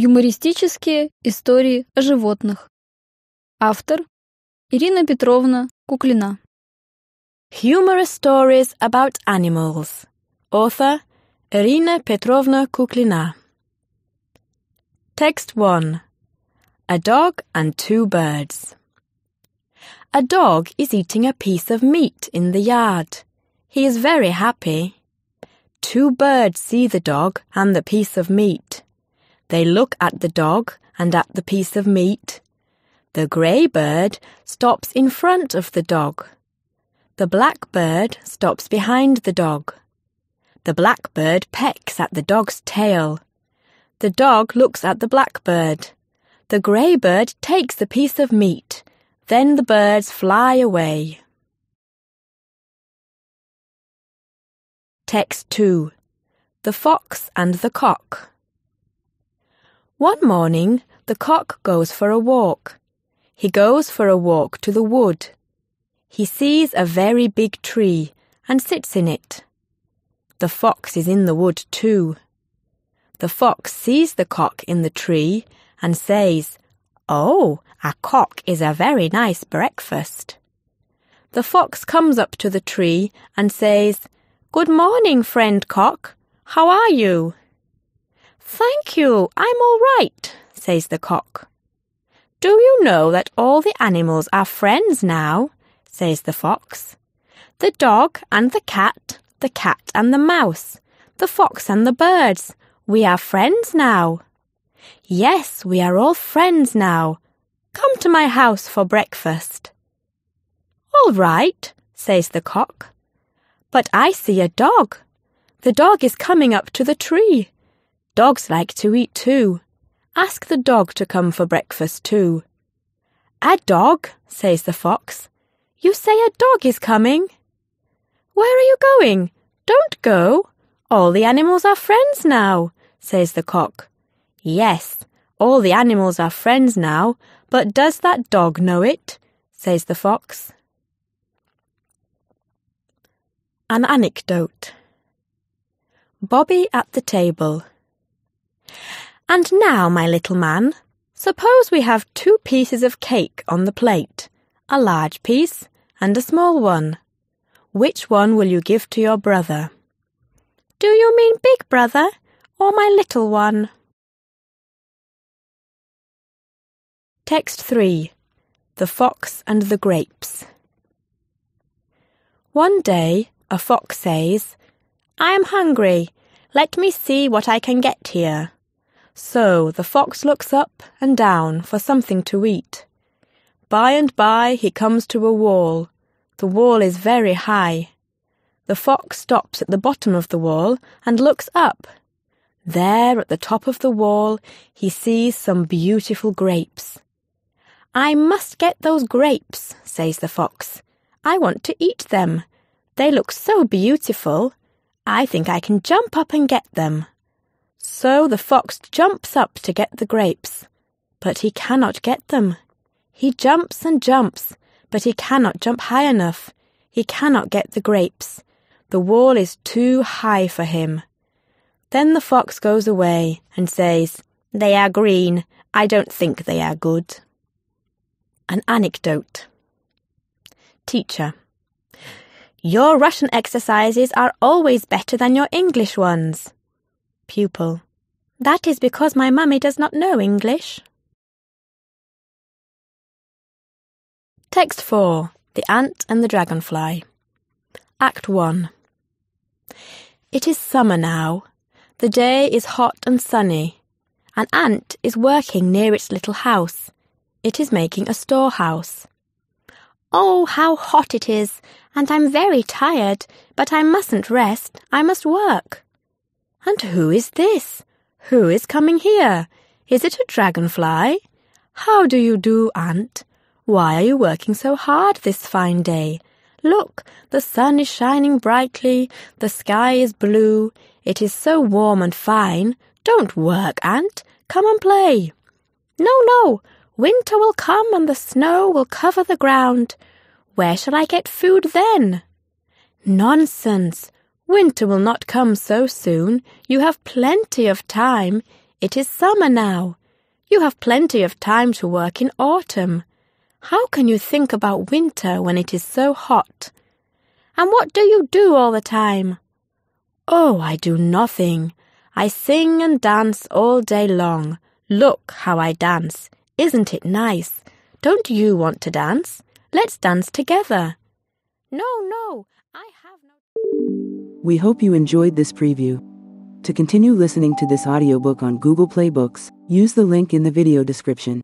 Юмористические истории о животных. Автор Ирина Петровна Куклина. Humorous stories about animals. Author Irina Petrovna Kuklina. Text 1 A dog and two birds. A dog is eating a piece of meat in the yard. He is very happy. Two birds see the dog and the piece of meat. They look at the dog and at the piece of meat. The grey bird stops in front of the dog. The black bird stops behind the dog. The blackbird pecks at the dog's tail. The dog looks at the blackbird. The grey bird takes the piece of meat. Then the birds fly away. Text 2 The Fox and the Cock one morning, the cock goes for a walk. He goes for a walk to the wood. He sees a very big tree and sits in it. The fox is in the wood too. The fox sees the cock in the tree and says, Oh, a cock is a very nice breakfast. The fox comes up to the tree and says, Good morning, friend cock. How are you? Thank you, I'm all right, says the cock. Do you know that all the animals are friends now? says the fox. The dog and the cat, the cat and the mouse, the fox and the birds, we are friends now. Yes, we are all friends now. Come to my house for breakfast. All right, says the cock. But I see a dog. The dog is coming up to the tree. Dogs like to eat too. Ask the dog to come for breakfast too. A dog, says the fox. You say a dog is coming. Where are you going? Don't go. All the animals are friends now, says the cock. Yes, all the animals are friends now, but does that dog know it? says the fox. An anecdote Bobby at the table. And now, my little man, suppose we have two pieces of cake on the plate, a large piece and a small one. Which one will you give to your brother? Do you mean big brother or my little one? Text 3 The Fox and the Grapes. One day a fox says, I am hungry. Let me see what I can get here. So the fox looks up and down for something to eat. By and by he comes to a wall. The wall is very high. The fox stops at the bottom of the wall and looks up. There at the top of the wall he sees some beautiful grapes. I must get those grapes, says the fox. I want to eat them. They look so beautiful. I think I can jump up and get them. So the fox jumps up to get the grapes, but he cannot get them. He jumps and jumps, but he cannot jump high enough. He cannot get the grapes. The wall is too high for him. Then the fox goes away and says, They are green. I don't think they are good. An anecdote. Teacher. Your Russian exercises are always better than your English ones. Pupil. That is because my mummy does not know English. Text 4 The Ant and the Dragonfly. Act 1. It is summer now. The day is hot and sunny. An ant is working near its little house. It is making a storehouse. Oh, how hot it is, and I'm very tired, but I mustn't rest, I must work. And who is this? Who is coming here? Is it a dragonfly? How do you do, aunt? Why are you working so hard this fine day? Look, the sun is shining brightly, the sky is blue, it is so warm and fine. Don't work, aunt, come and play. No, no, winter will come and the snow will cover the ground. Where shall I get food then? Nonsense! Winter will not come so soon. You have plenty of time. It is summer now. You have plenty of time to work in autumn. How can you think about winter when it is so hot? And what do you do all the time? Oh, I do nothing. I sing and dance all day long. Look how I dance. Isn't it nice? Don't you want to dance? Let's dance together. No, no, I have no. We hope you enjoyed this preview. To continue listening to this audiobook on Google Play Books, use the link in the video description.